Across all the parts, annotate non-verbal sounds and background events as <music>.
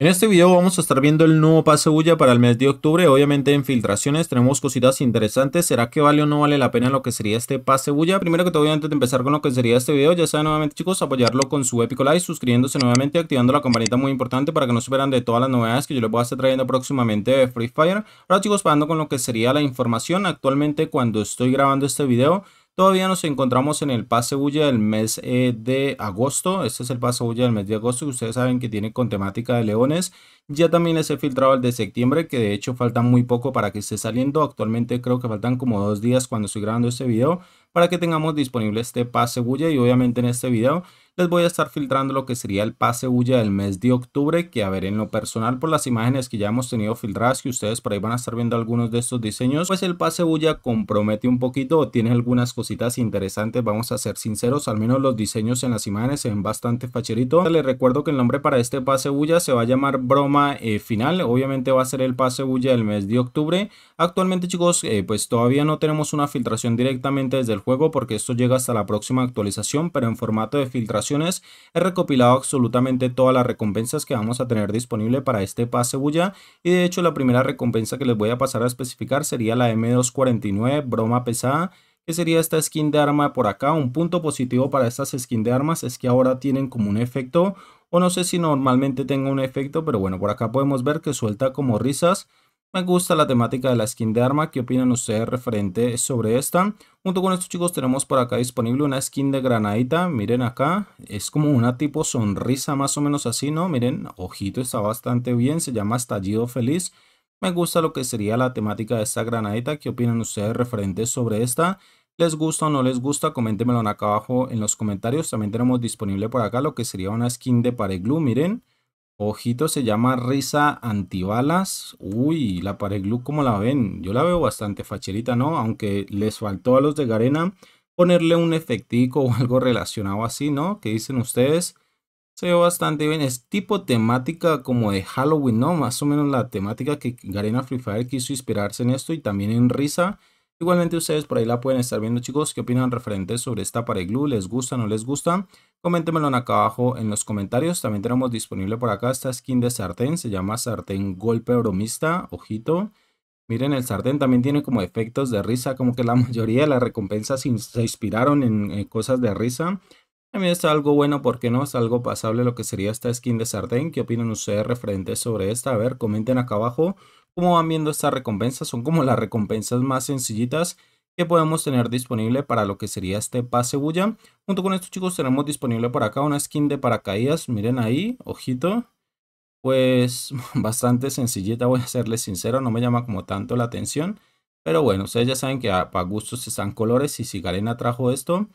En este video vamos a estar viendo el nuevo pase bulla para el mes de octubre, obviamente en filtraciones tenemos cositas interesantes, ¿será que vale o no vale la pena lo que sería este pase bulla? Primero que todo antes de empezar con lo que sería este video, ya saben nuevamente chicos, apoyarlo con su épico like, suscribiéndose nuevamente, activando la campanita muy importante para que no se pierdan de todas las novedades que yo les voy a estar trayendo próximamente de Free Fire. Ahora chicos, pasando con lo que sería la información, actualmente cuando estoy grabando este video... Todavía nos encontramos en el pase bulla del mes eh, de agosto. Este es el pase bulla del mes de agosto ustedes saben que tiene con temática de leones. Ya también les he filtrado el de septiembre que de hecho falta muy poco para que esté saliendo. Actualmente creo que faltan como dos días cuando estoy grabando este video para que tengamos disponible este pase bulla y obviamente en este video les voy a estar filtrando lo que sería el pase bulla del mes de octubre que a ver en lo personal por las imágenes que ya hemos tenido filtradas que ustedes por ahí van a estar viendo algunos de estos diseños pues el pase bulla compromete un poquito tiene algunas cositas interesantes vamos a ser sinceros al menos los diseños en las imágenes se ven bastante facherito les recuerdo que el nombre para este pase bulla se va a llamar broma eh, final obviamente va a ser el pase bulla del mes de octubre actualmente chicos eh, pues todavía no tenemos una filtración directamente desde el juego porque esto llega hasta la próxima actualización, pero en formato de filtraciones he recopilado absolutamente todas las recompensas que vamos a tener disponible para este pase bulla y de hecho la primera recompensa que les voy a pasar a especificar sería la M249 broma pesada que sería esta skin de arma por acá. Un punto positivo para estas skin de armas es que ahora tienen como un efecto, o no sé si normalmente tenga un efecto, pero bueno, por acá podemos ver que suelta como risas me gusta la temática de la skin de arma. ¿Qué opinan ustedes referente sobre esta? Junto con estos chicos tenemos por acá disponible una skin de granadita. Miren acá. Es como una tipo sonrisa más o menos así, ¿no? Miren, ojito está bastante bien. Se llama estallido feliz. Me gusta lo que sería la temática de esta granadita. ¿Qué opinan ustedes referente sobre esta? ¿Les gusta o no les gusta? Coméntenmelo acá abajo en los comentarios. También tenemos disponible por acá lo que sería una skin de pareglu, Miren. Ojito se llama Risa Antibalas. Uy, la pared glue, ¿cómo la ven? Yo la veo bastante facherita, ¿no? Aunque les faltó a los de Garena ponerle un efectico <laughs> o algo relacionado así, ¿no? ¿Qué dicen ustedes? Se ve bastante bien. Es tipo temática como de Halloween, ¿no? Más o menos la temática que Garena Free Fire quiso inspirarse en esto y también en Risa. Igualmente ustedes por ahí la pueden estar viendo chicos, ¿qué opinan referentes sobre esta pared glue? ¿Les gusta o no les gusta? Coméntenmelo acá abajo en los comentarios. También tenemos disponible por acá esta skin de sartén, se llama sartén golpe bromista, ojito. Miren, el sartén también tiene como efectos de risa, como que la <laughs> mayoría de las recompensas se inspiraron en, cosas de risa. También está algo bueno, porque no? Es algo pasable lo que sería esta skin de sartén. ¿Qué opinan ustedes referentes sobre esta? A ver, comenten acá abajo. Como van viendo estas recompensas son como las recompensas más sencillitas que podemos tener disponible para lo que sería este pase bulla. Junto con esto chicos tenemos disponible por acá una skin de paracaídas, miren ahí, ojito. Pues <laughs> bastante sencillita, voy a serles sincero, no me llama como tanto la atención. Pero bueno, ustedes ya saben que para gustos están colores y si Galena trajo esto,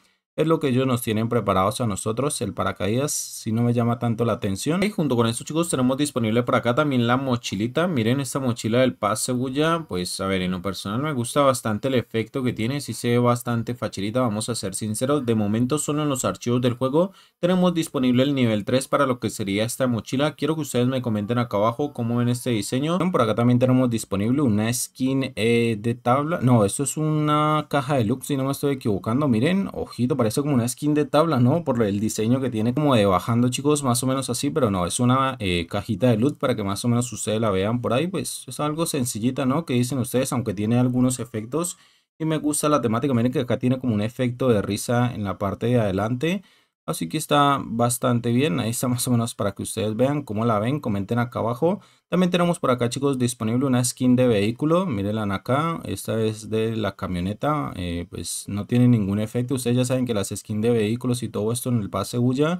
es lo que ellos nos tienen preparados a nosotros. El paracaídas si no me llama tanto la atención. Y junto con esto chicos tenemos disponible por acá también la mochilita. Miren esta mochila del Paz Segulla. Pues a ver, en lo personal me gusta bastante el efecto que tiene. Si se ve bastante facilita, vamos a ser sinceros. De momento solo en los archivos del juego tenemos disponible el nivel 3 para lo que sería esta mochila. Quiero que ustedes me comenten acá abajo cómo ven este diseño. Por acá también tenemos disponible una skin eh, de tabla. No, esto es una caja de look si no me estoy equivocando. Miren, ojito, para es como una skin de tabla, ¿no? Por el diseño que tiene como de bajando, chicos, más o menos así, pero no, es una eh, cajita de loot para que más o menos ustedes la vean por ahí, pues es algo sencillita, ¿no? Que dicen ustedes, aunque tiene algunos efectos y me gusta la temática, miren que acá tiene como un efecto de risa en la parte de adelante, Así que está bastante bien. Ahí está más o menos para que ustedes vean cómo la ven. Comenten acá abajo. También tenemos por acá, chicos, disponible una skin de vehículo. Mírenla acá. Esta es de la camioneta. Eh, pues no tiene ningún efecto. Ustedes ya saben que las skins de vehículos y todo esto en el pase Bulla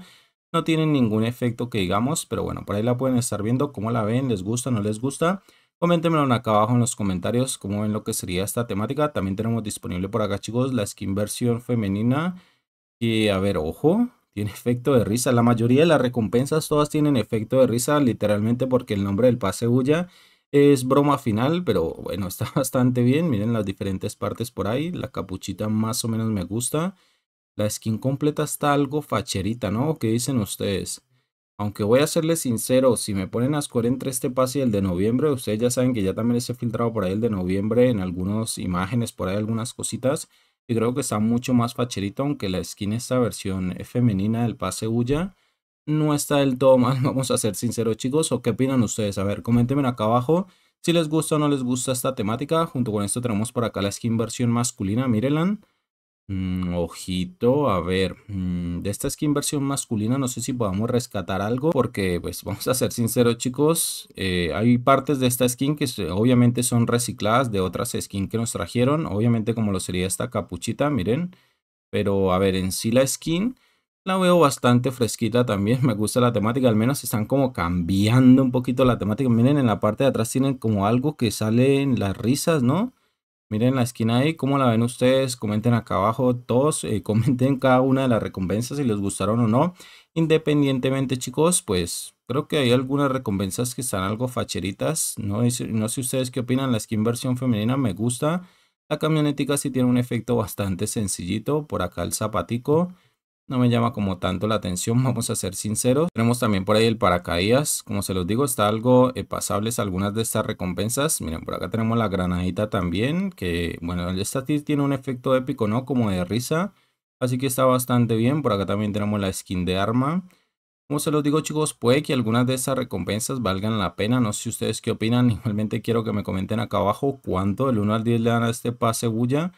no tienen ningún efecto que digamos. Pero bueno, por ahí la pueden estar viendo. ¿Cómo la ven? ¿Les gusta? ¿No les gusta? Coméntenmelo acá abajo en los comentarios cómo ven lo que sería esta temática. También tenemos disponible por acá, chicos, la skin versión femenina. Y a ver, ojo, tiene efecto de risa. La mayoría de las recompensas todas tienen efecto de risa, literalmente porque el nombre del pase bulla es broma final, pero bueno, <laughs> está bastante bien. Miren las diferentes partes por ahí. La capuchita más o menos me gusta. La skin completa está algo facherita, ¿no? ¿Qué dicen ustedes? Aunque voy a serles sincero, si me ponen a score entre este pase y el de noviembre, ustedes ya saben que ya también les he filtrado por ahí el de noviembre en algunas imágenes, por ahí algunas cositas y creo que está mucho más facherito, aunque la skin esta versión femenina del pase Uya. no está del todo <laughs> mal, vamos a ser sinceros chicos, o qué opinan ustedes, a ver, coméntenme acá abajo si les gusta o no les gusta esta temática, junto con esto tenemos por acá la skin versión masculina, Mireland. Mm, ojito, a ver, mm, de esta skin versión masculina no sé si podamos rescatar algo porque pues vamos a ser sinceros chicos, eh, hay partes de esta skin que obviamente son recicladas de otras skins que nos trajeron, obviamente como lo sería esta capuchita, miren, pero a ver, en sí la skin la veo bastante fresquita también, <laughs> me gusta la temática, al menos están como cambiando un poquito la temática, miren en la parte de atrás tienen como algo que sale en las risas, ¿no? Miren la esquina ahí, ¿cómo la ven ustedes? Comenten acá abajo todos, eh, <laughs> comenten cada una de las recompensas si les gustaron o no. Independientemente chicos, pues creo que hay algunas recompensas que están algo facheritas. No, no sé ustedes qué opinan, la skin versión femenina me gusta. La camionetica sí tiene un efecto bastante sencillito, por acá el zapatico no me llama como tanto la atención, <laughs> vamos a ser sinceros. Tenemos también por ahí el paracaídas, como se los digo, está algo eh, pasables algunas de estas recompensas. Miren, por acá tenemos la granadita también, que bueno, esta tiene un efecto épico, ¿no? Como de risa, así que está bastante bien. Por acá también tenemos la skin de arma. Como se los digo chicos, puede que algunas de estas recompensas valgan la pena, no sé ustedes qué opinan, <laughs> igualmente quiero que me comenten acá abajo cuánto, El 1 al 10 le dan a este pase bulla.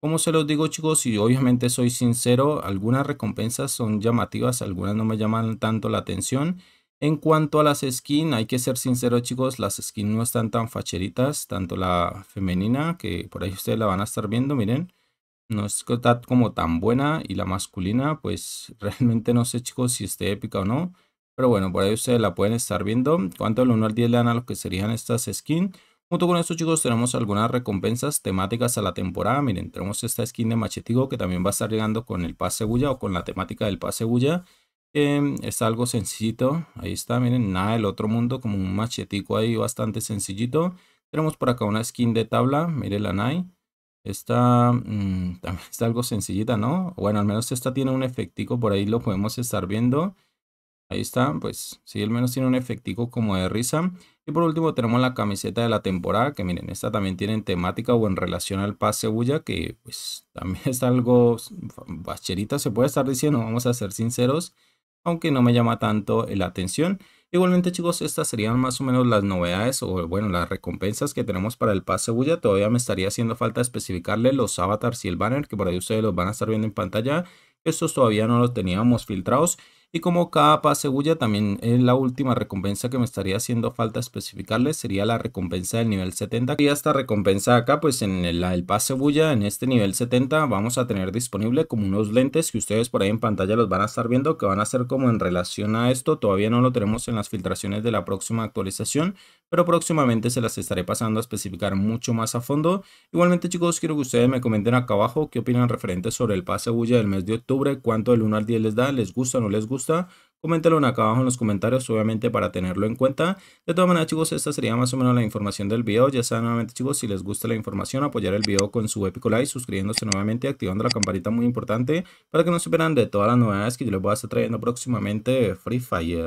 Como se los digo chicos, y obviamente soy sincero, algunas recompensas son llamativas, algunas no me llaman tanto la atención. En cuanto a las skins, hay que ser sincero chicos, las skins no están tan facheritas, tanto la femenina, que por ahí ustedes la van a estar viendo, miren. No es como tan buena y la masculina, pues <laughs> realmente no sé chicos si esté épica o no. Pero bueno, por ahí ustedes la pueden estar viendo. ¿Cuánto del 1 al 10 le dan a lo que serían estas skins? Junto con esto chicos tenemos algunas recompensas temáticas a la temporada. Miren, tenemos esta skin de machetico que también va a estar llegando con el pase bulla o con la temática del pase bulla. Eh, em, es algo sencillito. Ahí está, miren, nada del otro mundo, como un machetico ahí bastante sencillito. Tenemos por acá una skin de tabla, miren la Nai. Esta mm, <laughs> también está algo sencillita, ¿no? Bueno, al menos esta tiene un efectico, por ahí lo podemos estar viendo. Ahí está, pues sí, al menos tiene un efectico como de risa. Y por último tenemos la camiseta de la temporada, que miren, esta también tiene temática o en relación al pase bulla, que pues también <laughs> es algo bacherita, se puede estar diciendo, vamos a ser sinceros, aunque no me llama tanto la atención. Igualmente chicos, estas serían más o menos las novedades o bueno, las recompensas que tenemos para el pase bulla. Todavía me estaría haciendo falta especificarle los avatars y el banner, que por ahí ustedes los van a estar viendo en pantalla. Estos todavía no los teníamos filtrados. Y como cada pase bulla también es eh, la última recompensa que me estaría haciendo falta especificarles sería la recompensa del nivel 70. Y esta recompensa acá pues en el pase bulla en este nivel 70 vamos a tener disponible como unos lentes que ustedes por ahí en pantalla los van a estar viendo que van a ser como en relación a esto. Todavía no lo tenemos en las filtraciones de la próxima actualización pero próximamente se las estaré pasando a especificar mucho más a fondo. Igualmente chicos quiero que ustedes me comenten acá abajo qué opinan referentes sobre el pase bulla del mes de octubre, cuánto del 1 al 10 les da, les gusta o no les gusta coméntelo acá abajo en los comentarios, obviamente para tenerlo en cuenta. De todas maneras, chicos, esta sería más o menos la información del video. Ya saben, nuevamente, chicos, si les gusta la información, apoyar el video con su épico like, suscribiéndose nuevamente, activando la campanita muy importante para que no se pierdan de todas las novedades que yo les voy a estar trayendo próximamente Free Fire.